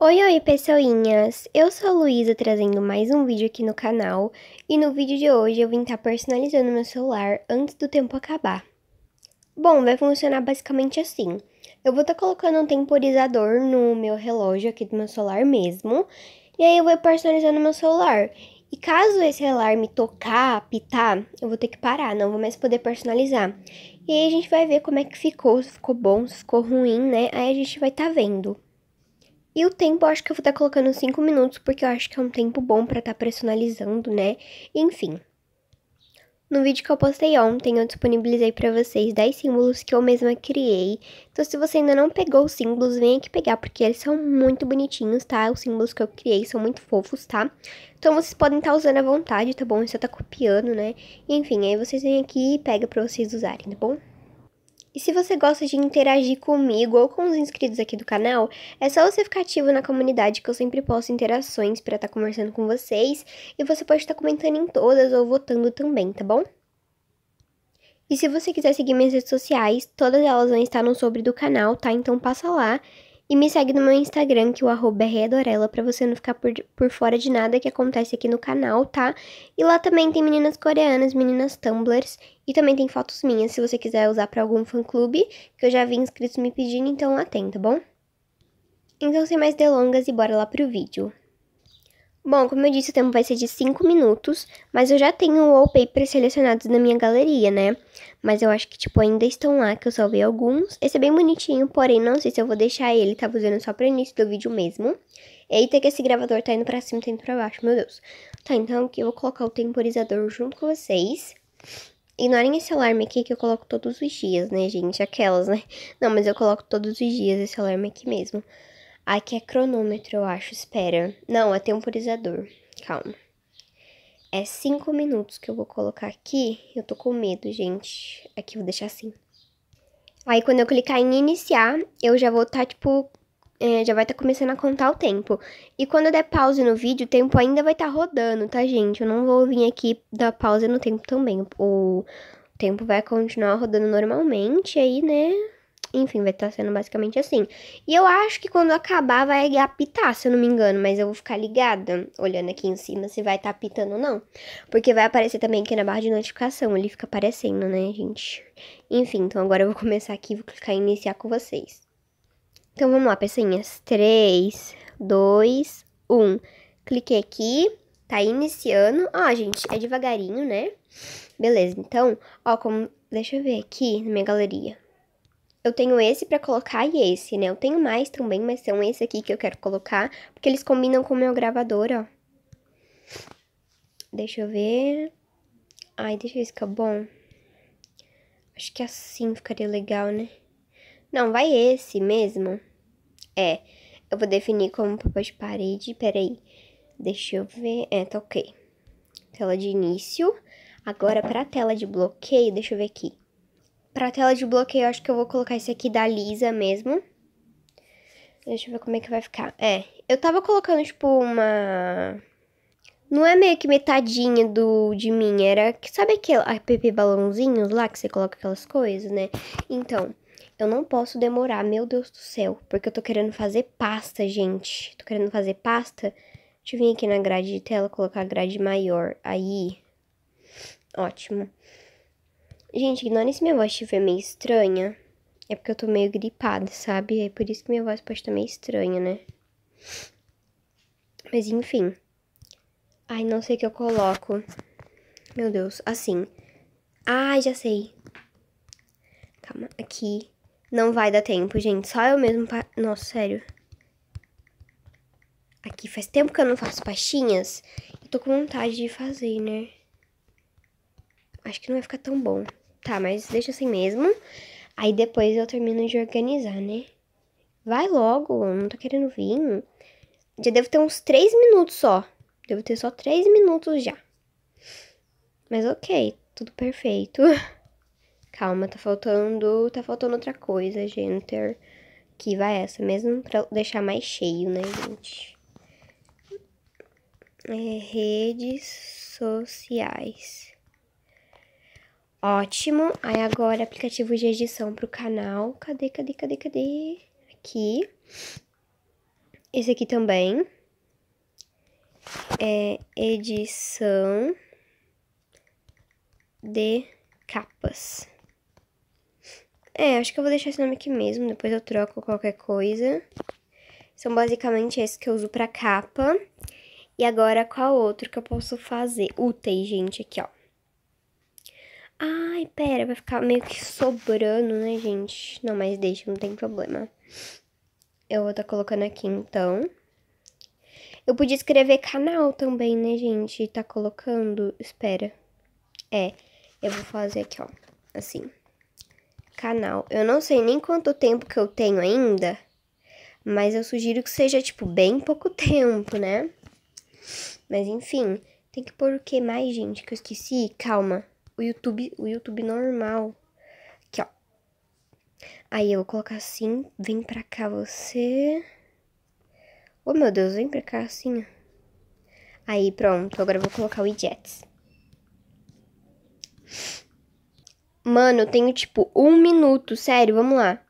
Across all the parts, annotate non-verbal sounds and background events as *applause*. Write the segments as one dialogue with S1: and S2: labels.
S1: Oi, oi, pessoinhas! Eu sou a Luísa, trazendo mais um vídeo aqui no canal, e no vídeo de hoje eu vim estar tá personalizando meu celular antes do tempo acabar. Bom, vai funcionar basicamente assim. Eu vou estar tá colocando um temporizador no meu relógio aqui do meu celular mesmo, e aí eu vou personalizando meu celular. E caso esse alarme tocar, apitar, eu vou ter que parar, não vou mais poder personalizar. E aí a gente vai ver como é que ficou, se ficou bom, se ficou ruim, né? Aí a gente vai estar tá vendo. E o tempo eu acho que eu vou estar tá colocando 5 minutos, porque eu acho que é um tempo bom para estar tá personalizando, né? Enfim. No vídeo que eu postei ontem, eu disponibilizei para vocês 10 símbolos que eu mesma criei. Então, se você ainda não pegou os símbolos, vem aqui pegar, porque eles são muito bonitinhos, tá? Os símbolos que eu criei são muito fofos, tá? Então, vocês podem estar tá usando à vontade, tá bom? Você tá copiando, né? Enfim, aí vocês vêm aqui e pega para vocês usarem, tá bom? E se você gosta de interagir comigo ou com os inscritos aqui do canal, é só você ficar ativo na comunidade que eu sempre posto interações para estar tá conversando com vocês e você pode estar tá comentando em todas ou votando também, tá bom? E se você quiser seguir minhas redes sociais, todas elas vão estar no sobre do canal, tá? Então passa lá e me segue no meu Instagram, que é o arroba é Readorela, pra você não ficar por, por fora de nada que acontece aqui no canal, tá? E lá também tem meninas coreanas, meninas tumblers, e também tem fotos minhas, se você quiser usar pra algum fã-clube, que eu já vi inscritos me pedindo, então lá tem, tá bom? Então, sem mais delongas, e bora lá pro vídeo. Bom, como eu disse, o tempo vai ser de 5 minutos, mas eu já tenho wallpapers selecionados na minha galeria, né? Mas eu acho que, tipo, ainda estão lá, que eu salvei alguns. Esse é bem bonitinho, porém, não sei se eu vou deixar ele. Tava usando só pra início do vídeo mesmo. Eita, que esse gravador tá indo pra cima, tá indo pra baixo, meu Deus. Tá, então aqui eu vou colocar o temporizador junto com vocês. Ignorem esse alarme aqui que eu coloco todos os dias, né, gente? Aquelas, né? Não, mas eu coloco todos os dias esse alarme aqui mesmo. Aqui é cronômetro, eu acho, espera. Não, é temporizador. Calma. É cinco minutos que eu vou colocar aqui. Eu tô com medo, gente. Aqui eu vou deixar assim. Aí quando eu clicar em iniciar, eu já vou estar, tá, tipo, é, já vai estar tá começando a contar o tempo. E quando eu der pause no vídeo, o tempo ainda vai estar tá rodando, tá, gente? Eu não vou vir aqui dar pausa no tempo também. O tempo vai continuar rodando normalmente, aí, né? Enfim, vai estar tá sendo basicamente assim. E eu acho que quando acabar vai apitar, se eu não me engano, mas eu vou ficar ligada, olhando aqui em cima, se vai estar tá apitando ou não. Porque vai aparecer também aqui na barra de notificação, ele fica aparecendo, né, gente? Enfim, então agora eu vou começar aqui, vou clicar em iniciar com vocês. Então vamos lá, pecinhas. 3, 2, 1. Cliquei aqui, tá iniciando. Ó, gente, é devagarinho, né? Beleza, então, ó, como... Deixa eu ver aqui na minha galeria eu tenho esse para colocar e esse, né? Eu tenho mais também, mas são esse aqui que eu quero colocar, porque eles combinam com o meu gravador, ó. Deixa eu ver. Ai, deixa eu ver se fica bom. Acho que assim ficaria legal, né? Não, vai esse mesmo. É, eu vou definir como papel de parede, peraí. Deixa eu ver, é, tá ok. Tela de início. Agora, pra tela de bloqueio, deixa eu ver aqui pra tela de bloqueio, acho que eu vou colocar esse aqui da Lisa mesmo. Deixa eu ver como é que vai ficar. É, eu tava colocando, tipo, uma... Não é meio que metadinha do de mim, era... Sabe aquele app balãozinhos lá que você coloca aquelas coisas, né? Então, eu não posso demorar, meu Deus do céu. Porque eu tô querendo fazer pasta, gente. Tô querendo fazer pasta. Deixa eu vir aqui na grade de tela, colocar a grade maior. Aí, ótimo. Gente, ignore se minha voz estiver tipo, é meio estranha. É porque eu tô meio gripada, sabe? É por isso que minha voz pode estar tá meio estranha, né? Mas enfim. Ai, não sei o que eu coloco. Meu Deus, assim. Ai, ah, já sei. Calma, aqui. Não vai dar tempo, gente. Só eu mesmo. Pa... Nossa, sério. Aqui faz tempo que eu não faço pastinhas. Eu tô com vontade de fazer, né? Acho que não vai ficar tão bom. Tá, mas deixa assim mesmo. Aí depois eu termino de organizar, né? Vai logo, não tô querendo vir. Já devo ter uns 3 minutos só. Devo ter só 3 minutos já. Mas ok, tudo perfeito. *laughs* Calma, tá faltando, tá faltando outra coisa, gente. Que vai essa mesmo pra deixar mais cheio, né, gente? É, redes sociais. Ótimo. Aí agora aplicativo de edição para o canal. Cadê, cadê, cadê, cadê? Aqui. Esse aqui também. É edição de capas. É, acho que eu vou deixar esse nome aqui mesmo, depois eu troco qualquer coisa. São basicamente esses que eu uso pra capa. E agora, qual outro que eu posso fazer? Úteis, gente, aqui, ó. Ai, pera, vai ficar meio que sobrando, né, gente? Não, mas deixa, não tem problema. Eu vou estar tá colocando aqui, então. Eu podia escrever canal também, né, gente? Tá colocando... Espera. É, eu vou fazer aqui, ó. Assim. Canal. Eu não sei nem quanto tempo que eu tenho ainda, mas eu sugiro que seja, tipo, bem pouco *laughs* tempo, né? Mas, enfim. Tem que pôr o que mais, gente, que eu esqueci? Calma o YouTube, o YouTube normal. Aqui, ó. Aí eu vou colocar assim, vem pra cá você. Oh, meu Deus, vem pra cá assim, ó. Aí, pronto, agora eu vou colocar o widgets. Mano, eu tenho, tipo, um minuto, sério, vamos lá.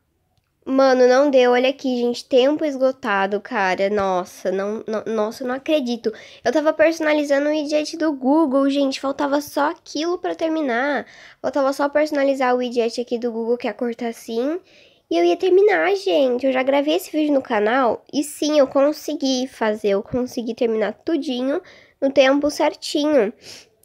S1: Mano, não deu. Olha aqui, gente. Tempo esgotado, cara. Nossa, não, não, nossa, não acredito. Eu tava personalizando o widget do Google, gente. Faltava só aquilo para terminar. Faltava só personalizar o widget aqui do Google, que é cortar assim. E eu ia terminar, gente. Eu já gravei esse vídeo no canal e sim, eu consegui fazer. Eu consegui terminar tudinho no tempo certinho.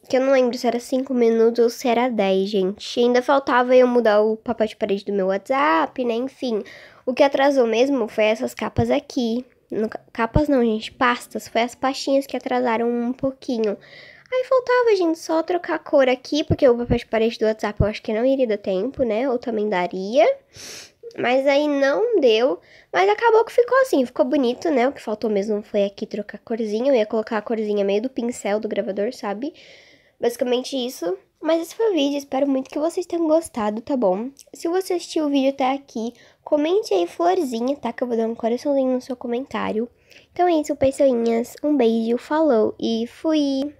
S1: Que eu não lembro se era 5 minutos ou se era 10, gente. ainda faltava eu mudar o papel de parede do meu WhatsApp, né? Enfim. O que atrasou mesmo foi essas capas aqui. No, capas não, gente, pastas. Foi as pastinhas que atrasaram um pouquinho. Aí faltava, gente, só trocar a cor aqui, porque o papel de parede do WhatsApp eu acho que não iria dar tempo, né? Ou também daria. Mas aí não deu. Mas acabou que ficou assim, ficou bonito, né? O que faltou mesmo foi aqui trocar a corzinha. Eu ia colocar a corzinha meio do pincel do gravador, sabe? Basicamente isso. Mas esse foi o vídeo, espero muito que vocês tenham gostado, tá bom? Se você assistiu o vídeo até aqui, comente aí florzinha, tá? Que eu vou dar um coraçãozinho no seu comentário. Então é isso, pessoinhas. Um beijo, falou e fui!